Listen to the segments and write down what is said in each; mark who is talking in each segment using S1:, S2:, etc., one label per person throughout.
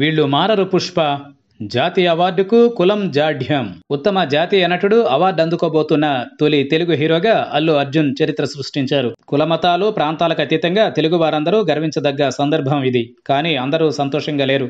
S1: వీళ్లు మారరు పుష్ప జాతి అవార్డుకు కులం జాఢ్యం ఉత్తమ జాతీయ నటుడు అవార్డు అందుకోబోతున్న తొలి తెలుగు హీరోగా అల్లు అర్జున్ చరిత్ర సృష్టించారు కులమతాలు ప్రాంతాలకు అతీతంగా తెలుగు వారందరూ గర్వించదగ్గ సందర్భం ఇది కానీ అందరూ సంతోషంగా లేరు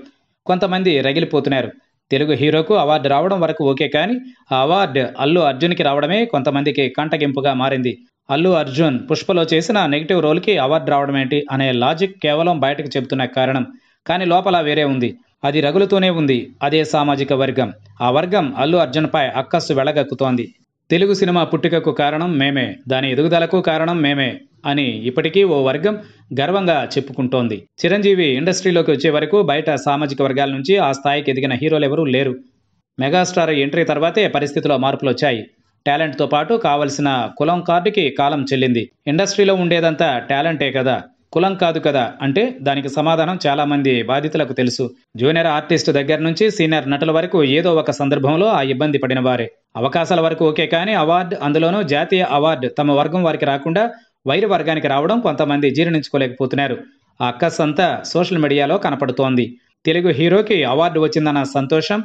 S1: కొంతమంది రగిలిపోతున్నారు తెలుగు హీరోకు అవార్డు రావడం వరకు ఓకే కానీ ఆ అవార్డు అల్లు అర్జున్కి రావడమే కొంతమందికి కంటగింపుగా మారింది అల్లు అర్జున్ పుష్పలో చేసిన నెగిటివ్ రోల్కి అవార్డు రావడం ఏంటి అనే లాజిక్ కేవలం బయటకు చెబుతున్న కారణం కానీ లోపల వేరే ఉంది అది రగులుతూనే ఉంది అదే సామాజిక వర్గం ఆ వర్గం అల్లు అర్జున్పై అక్కస్సు వెళ్ళగక్కుతోంది తెలుగు సినిమా పుట్టుకకు కారణం మేమే దాని ఎదుగుదలకు కారణం మేమే అని ఇప్పటికీ ఓ వర్గం గర్వంగా చెప్పుకుంటోంది చిరంజీవి ఇండస్ట్రీలోకి వచ్చే వరకు బయట సామాజిక వర్గాల నుంచి ఆ స్థాయికి ఎదిగిన హీరోలెవరూ లేరు మెగాస్టార్ ఎంట్రీ తర్వాతే పరిస్థితిలో మార్పులు వచ్చాయి టాలెంట్తో పాటు కావలసిన కులం కార్డుకి కాలం చెల్లింది ఇండస్ట్రీలో ఉండేదంతా టాలెంటే కదా కులం కాదు కదా అంటే దానికి సమాధానం చాలామంది బాధితులకు తెలుసు జూనియర్ ఆర్టిస్ట్ దగ్గర నుంచి సీనియర్ నటుల వరకు ఏదో ఒక సందర్భంలో ఆ ఇబ్బంది పడిన వారే అవకాశాల వరకు ఓకే కానీ అవార్డు అందులోనూ జాతీయ అవార్డు తమ వర్గం వారికి రాకుండా వైర వర్గానికి రావడం కొంతమంది జీర్ణించుకోలేకపోతున్నారు ఆ అక్కస్ అంతా సోషల్ మీడియాలో కనపడుతోంది తెలుగు హీరోకి అవార్డు వచ్చిందన్న సంతోషం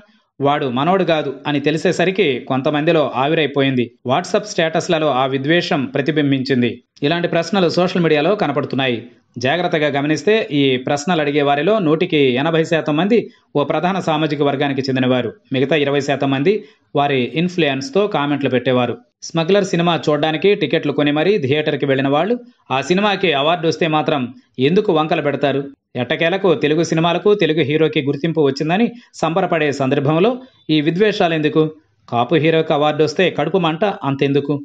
S1: వాడు మనోడు కాదు అని తెలిసేసరికి కొంతమందిలో ఆవిరైపోయింది వాట్సాప్ స్టేటస్లలో ఆ విద్వేషం ప్రతిబింబించింది ఇలాంటి ప్రశ్నలు సోషల్ మీడియాలో కనపడుతున్నాయి జాగ్రత్తగా గమనిస్తే ఈ ప్రశ్నలు అడిగే వారిలో నూటికి ఎనభై శాతం మంది ఓ ప్రధాన సామాజిక వర్గానికి చెందినవారు మిగతా ఇరవై శాతం మంది వారి ఇన్ఫ్లుయెన్స్తో కామెంట్లు పెట్టేవారు స్మగ్లర్ సినిమా చూడడానికి టికెట్లు కొని మరీ థియేటర్కి వెళ్ళిన వాళ్ళు ఆ సినిమాకి అవార్డు వస్తే మాత్రం ఎందుకు వంకలు పెడతారు ఎట్టకేలకు తెలుగు సినిమాలకు తెలుగు హీరోకి గుర్తింపు వచ్చిందని సంబరపడే సందర్భంలో ఈ విద్వేషాలు ఎందుకు కాపు హీరోకి అవార్డు వస్తే కడుపు మంట అంతెందుకు